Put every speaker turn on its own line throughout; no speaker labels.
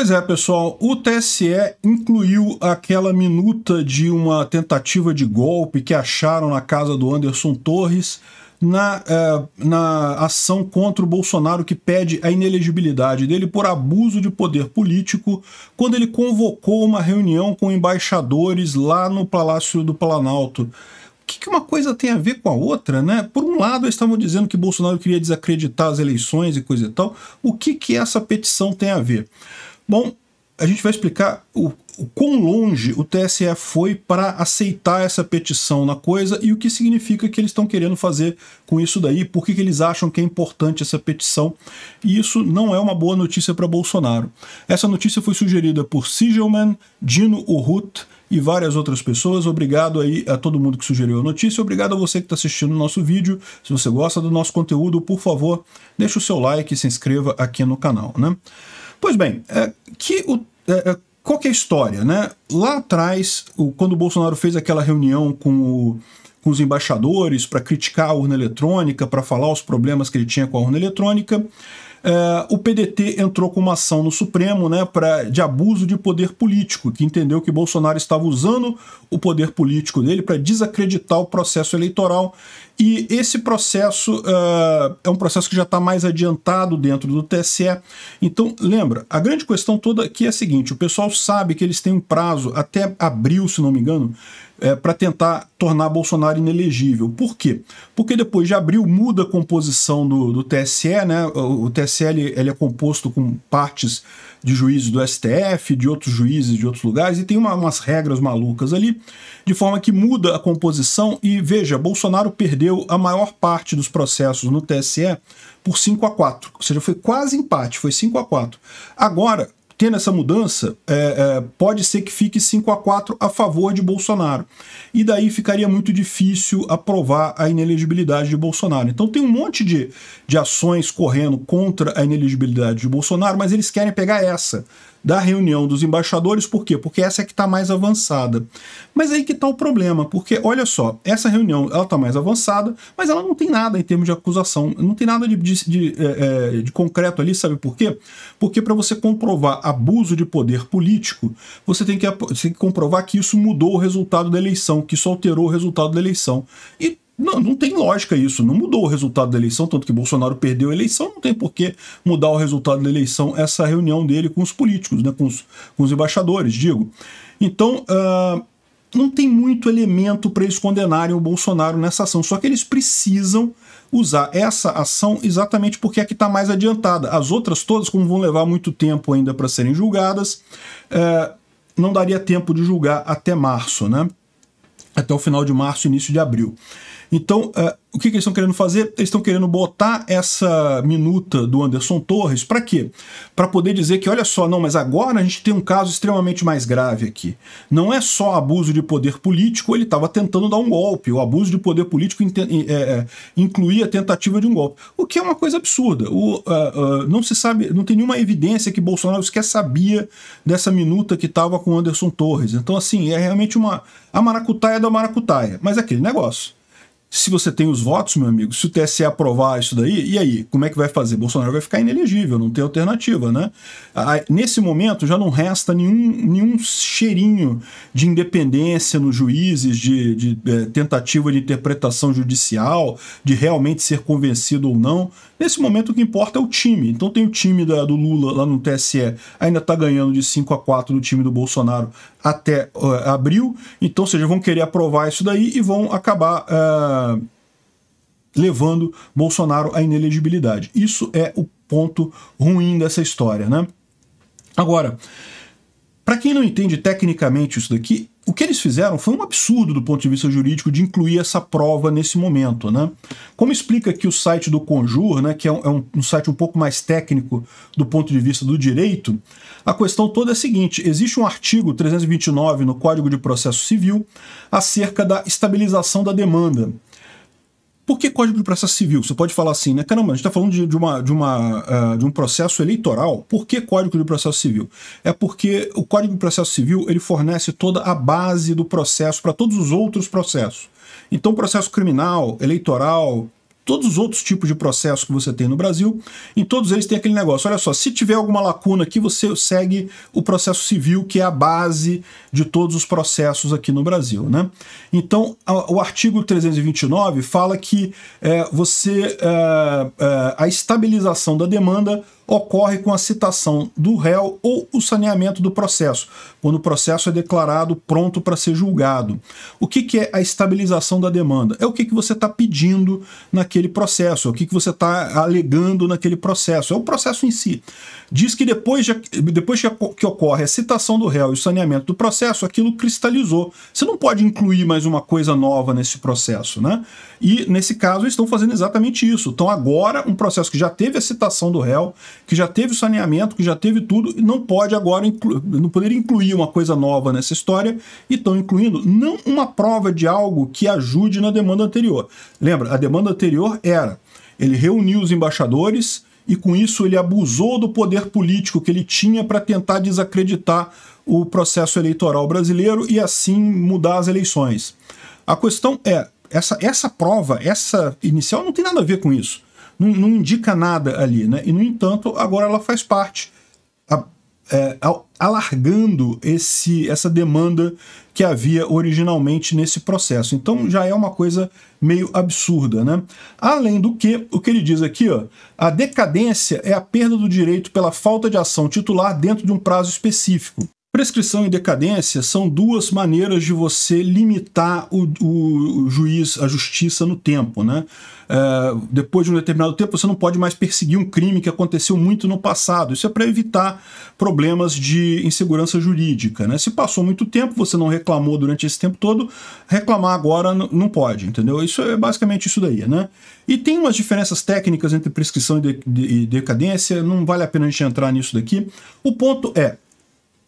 Pois é, pessoal, o TSE incluiu aquela minuta de uma tentativa de golpe que acharam na casa do Anderson Torres na, eh, na ação contra o Bolsonaro que pede a inelegibilidade dele por abuso de poder político, quando ele convocou uma reunião com embaixadores lá no Palácio do Planalto. O que, uma coisa tem a ver com a outra, né? Por um lado, eles estavam dizendo que Bolsonaro queria desacreditar as eleições e coisa e tal. O que, que essa petição tem a ver? Bom, a gente vai explicar o, o quão longe o TSE foi para aceitar essa petição na coisa e o que significa que eles estão querendo fazer com isso daí, por que, que eles acham que é importante essa petição. E isso não é uma boa notícia para Bolsonaro. Essa notícia foi sugerida por Sigelman, Dino Urrut e várias outras pessoas. Obrigado aí a todo mundo que sugeriu a notícia. Obrigado a você que está assistindo o nosso vídeo. Se você gosta do nosso conteúdo, por favor, deixe o seu like e se inscreva aqui no canal. Né? Pois bem, é, que o, é, é, qual que é a história? Né? Lá atrás, o, quando o Bolsonaro fez aquela reunião com, o, com os embaixadores para criticar a urna eletrônica, para falar os problemas que ele tinha com a urna eletrônica, é, o PDT entrou com uma ação no Supremo né, pra, de abuso de poder político, que entendeu que Bolsonaro estava usando o poder político dele para desacreditar o processo eleitoral. E esse processo é, é um processo que já está mais adiantado dentro do TSE. Então, lembra, a grande questão toda aqui é a seguinte: o pessoal sabe que eles têm um prazo até abril, se não me engano, é, para tentar tornar Bolsonaro inelegível. Por quê? Porque depois de abril muda a composição do, do TSE, né? O, o TSE ele, ele é composto com partes de juízes do STF, de outros juízes de outros lugares, e tem uma, umas regras malucas ali, de forma que muda a composição. E veja, Bolsonaro perdeu a maior parte dos processos no TSE por 5 a 4 ou seja, foi quase empate, foi 5 a 4 Agora, tendo essa mudança, é, é, pode ser que fique 5 a 4 a favor de Bolsonaro. E daí ficaria muito difícil aprovar a inelegibilidade de Bolsonaro. Então tem um monte de, de ações correndo contra a inelegibilidade de Bolsonaro, mas eles querem pegar essa da reunião dos embaixadores, por quê? Porque essa é que está mais avançada. Mas é aí que está o problema, porque olha só, essa reunião ela está mais avançada, mas ela não tem nada em termos de acusação, não tem nada de, de, de, é, é, de concreto ali, sabe por quê? Porque para você comprovar abuso de poder político, você tem, que, você tem que comprovar que isso mudou o resultado da eleição, que isso alterou o resultado da eleição. E não, não tem lógica isso. Não mudou o resultado da eleição, tanto que Bolsonaro perdeu a eleição, não tem por que mudar o resultado da eleição essa reunião dele com os políticos, né, com, os, com os embaixadores, digo. Então, uh, não tem muito elemento para eles condenarem o Bolsonaro nessa ação, só que eles precisam usar essa ação exatamente porque é que está mais adiantada. As outras todas, como vão levar muito tempo ainda para serem julgadas, uh, não daria tempo de julgar até março, né? Até o final de março, início de abril. Então, uh, o que, que, eles estão querendo fazer? Eles estão querendo botar essa minuta do Anderson Torres para quê? Para poder dizer que, olha só, não, mas agora a gente tem um caso extremamente mais grave aqui. Não é só abuso de poder político, ele estava tentando dar um golpe. O abuso de poder político é, é, incluía a tentativa de um golpe. O que é uma coisa absurda. O, uh, uh, não se sabe, não tem nenhuma evidência que Bolsonaro sequer sabia dessa minuta que estava com o Anderson Torres. Então, assim, é realmente uma. A maracutaia da maracutaia. Mas é aquele negócio se você tem os votos, meu amigo, se o TSE aprovar isso daí, e aí? Como é que vai fazer? Bolsonaro vai ficar inelegível, não tem alternativa, né? Ah, nesse momento já não resta nenhum, nenhum cheirinho de independência nos juízes, de, de, de é, tentativa de interpretação judicial, de realmente ser convencido ou não. Nesse momento o que importa é o time. Então tem o time da, do Lula lá no TSE, ainda está ganhando de 5 a 4 do time do Bolsonaro até uh, abril. Então, ou seja, vão querer aprovar isso daí e vão acabar uh, levando Bolsonaro à inelegibilidade. Isso é o ponto ruim dessa história, né? Agora, para quem não entende tecnicamente isso daqui, o que eles fizeram foi um absurdo do ponto de vista jurídico de incluir essa prova nesse momento. Né? Como explica aqui o site do Conjur, né, que é, um, é um, um, site um pouco mais técnico do ponto de vista do direito, a questão toda é a seguinte: existe um artigo 329 no Código de Processo Civil acerca da estabilização da demanda. Por que Código de Processo Civil? Você pode falar assim, né? Caramba, a gente está falando de, de, uma, de, uma, uh, de um processo eleitoral. Por que Código de Processo Civil? É porque o Código de Processo Civil ele fornece toda a base do processo para todos os outros processos. Então, processo criminal, eleitoral, todos os outros tipos de processos que você tem no Brasil, em todos eles tem aquele negócio. Olha só, se tiver alguma lacuna aqui, você segue o processo civil, que é a base de todos os processos aqui no Brasil. Né? Então, a, o artigo 329 fala que é, você é, é, a estabilização da demanda ocorre com a citação do réu ou o saneamento do processo, quando o processo é declarado pronto para ser julgado. O que, que é a estabilização da demanda? É o que, que você está pedindo naquele processo, é o que, que você está alegando naquele processo, é o processo em si. Diz que depois, de, depois que ocorre a citação do réu e o saneamento do processo, aquilo cristalizou. Você não pode incluir mais uma coisa nova nesse processo, né? E nesse caso, estão fazendo exatamente isso. Então, agora, um processo que já teve a citação do réu, que já teve o saneamento, que já teve tudo, e não pode agora não poder incluir uma coisa nova nessa história e estão incluindo não uma prova de algo que ajude na demanda anterior. Lembra, a demanda anterior era ele reuniu os embaixadores e com isso ele abusou do poder político que ele tinha para tentar desacreditar o processo eleitoral brasileiro e assim mudar as eleições. A questão é, essa, essa prova, essa inicial não tem nada a ver com isso não, não, indica nada ali, né? E, no entanto, agora ela faz parte, a, é, alargando esse, essa demanda que havia originalmente nesse processo. Então hum. já é uma coisa meio absurda, né? Além do que, o que ele diz aqui, ó, a decadência é a perda do direito pela falta de ação titular dentro de um prazo específico. Prescrição e decadência são duas maneiras de você limitar o, o, juiz, a justiça no tempo. Né? É, depois de um determinado tempo, você não pode mais perseguir um crime que aconteceu muito no passado. Isso é para evitar problemas de insegurança jurídica. Né? Se passou muito tempo, você não reclamou durante esse tempo todo, reclamar agora não pode, entendeu? Isso é basicamente isso daí. Né? E tem umas diferenças técnicas entre prescrição e, de, de, e decadência, não vale a pena a gente entrar nisso daqui. O ponto é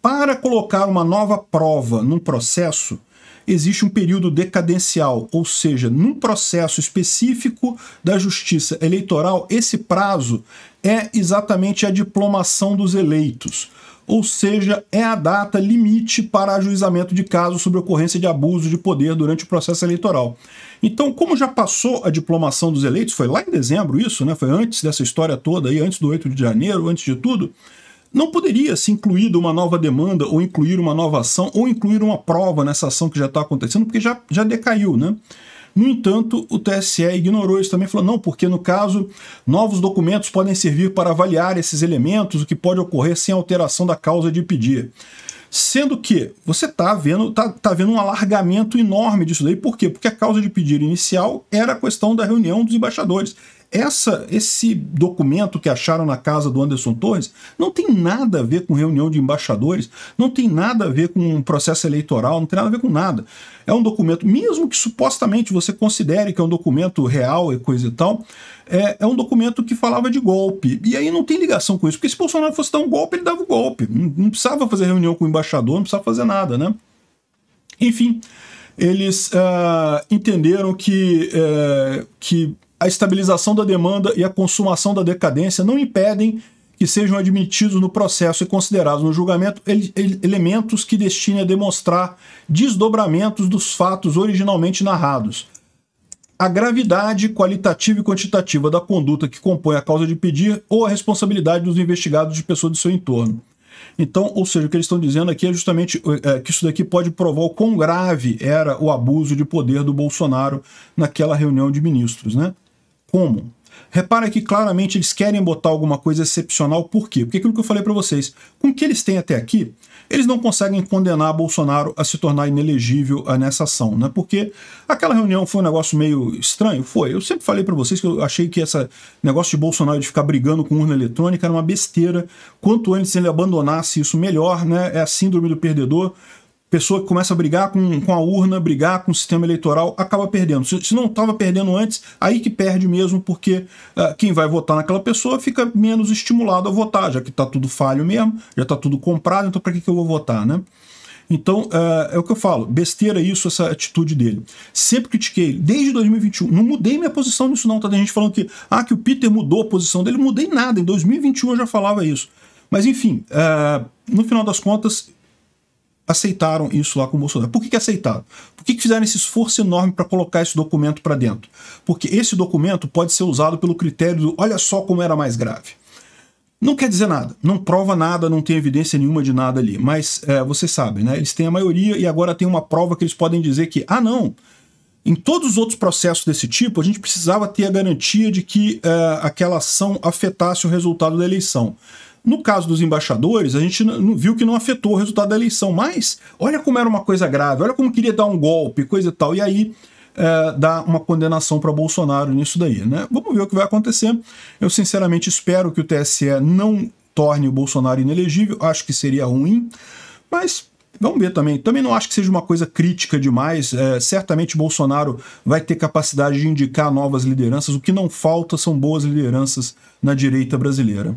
para colocar uma nova prova num processo, existe um período decadencial, ou seja, num processo específico da justiça eleitoral, esse prazo é exatamente a diplomação dos eleitos, ou seja, é a data limite para ajuizamento de casos sobre ocorrência de abuso de poder durante o processo eleitoral. Então, como já passou a diplomação dos eleitos, foi lá em dezembro isso, né? Foi antes dessa história toda aí, antes do 8 de janeiro, antes de tudo. Não poderia ser incluída uma nova demanda, ou incluir uma nova ação, ou incluir uma prova nessa ação que já está acontecendo, porque já, já decaiu, né? No entanto, o TSE ignorou isso também, falou não, porque no caso, novos documentos podem servir para avaliar esses elementos, o que pode ocorrer sem alteração da causa de pedir. Sendo que você está vendo, tá, tá vendo um alargamento enorme disso daí, por quê? Porque a causa de pedir inicial era a questão da reunião dos embaixadores. Essa, esse documento que acharam na casa do Anderson Torres não tem nada a ver com reunião de embaixadores, não tem nada a ver com um processo eleitoral, não tem nada a ver com nada. É um documento, mesmo que supostamente você considere que é um documento real e coisa e tal, é, é um documento que falava de golpe. E aí não tem ligação com isso, porque se Bolsonaro fosse dar um golpe, ele dava o um golpe. Não, não precisava fazer reunião com o embaixador, não precisava fazer nada, né? Enfim, eles uh, entenderam que, uh, que a estabilização da demanda e a consumação da decadência não impedem que sejam admitidos no processo e considerados no julgamento ele, ele, elementos que destinem a demonstrar desdobramentos dos fatos originalmente narrados. A gravidade qualitativa e quantitativa da conduta que compõe a causa de pedir ou a responsabilidade dos investigados de pessoas do seu entorno. Então, ou seja, o que eles estão dizendo aqui é justamente é, que isso daqui pode provar o quão grave era o abuso de poder do Bolsonaro naquela reunião de ministros, né? como. Repara que claramente eles querem botar alguma coisa excepcional, por quê? Porque aquilo que eu falei para vocês, com o que eles têm até aqui, eles não conseguem condenar Bolsonaro a se tornar inelegível nessa ação, né? Porque aquela reunião foi um negócio meio estranho, foi. Eu sempre falei para vocês que eu achei que esse negócio de Bolsonaro de ficar brigando com urna eletrônica era uma besteira. Quanto antes ele abandonasse isso, melhor, né? É a síndrome do perdedor pessoa que começa a brigar com, com a urna, brigar com o sistema eleitoral, acaba perdendo. Se, se não estava perdendo antes, aí que perde mesmo, porque uh, quem vai votar naquela pessoa fica menos estimulado a votar, já que está tudo falho mesmo, já está tudo comprado, então para que, que eu vou votar, né? Então, uh, é o que eu falo, besteira isso, essa atitude dele. Sempre critiquei, desde 2021, não mudei minha posição nisso não, tá? Tem gente falando que, ah, que o Peter mudou a posição dele, mudei nada, em 2021 eu já falava isso. Mas enfim, uh, no final das contas, aceitaram isso lá com o Bolsonaro. Por que, que aceitaram? Por que, que fizeram esse esforço enorme para colocar esse documento para dentro? Porque esse documento pode ser usado pelo critério do olha só como era mais grave. Não quer dizer nada, não prova nada, não tem evidência nenhuma de nada ali, mas é, vocês sabem, né? Eles têm a maioria e agora tem uma prova que eles podem dizer que, ah, não, em todos os outros processos desse tipo, a gente precisava ter a garantia de que é, aquela ação afetasse o resultado da eleição. No caso dos embaixadores, a gente viu que não afetou o resultado da eleição, mas olha como era uma coisa grave, olha como queria dar um golpe, coisa e tal. E aí é, dá uma condenação para Bolsonaro nisso daí, né? Vamos ver o que vai acontecer. Eu sinceramente espero que o TSE não torne o Bolsonaro inelegível, acho que seria ruim, mas vamos ver também. Também não acho que seja uma coisa crítica demais. É, certamente Bolsonaro vai ter capacidade de indicar novas lideranças. O que não falta são boas lideranças na direita brasileira.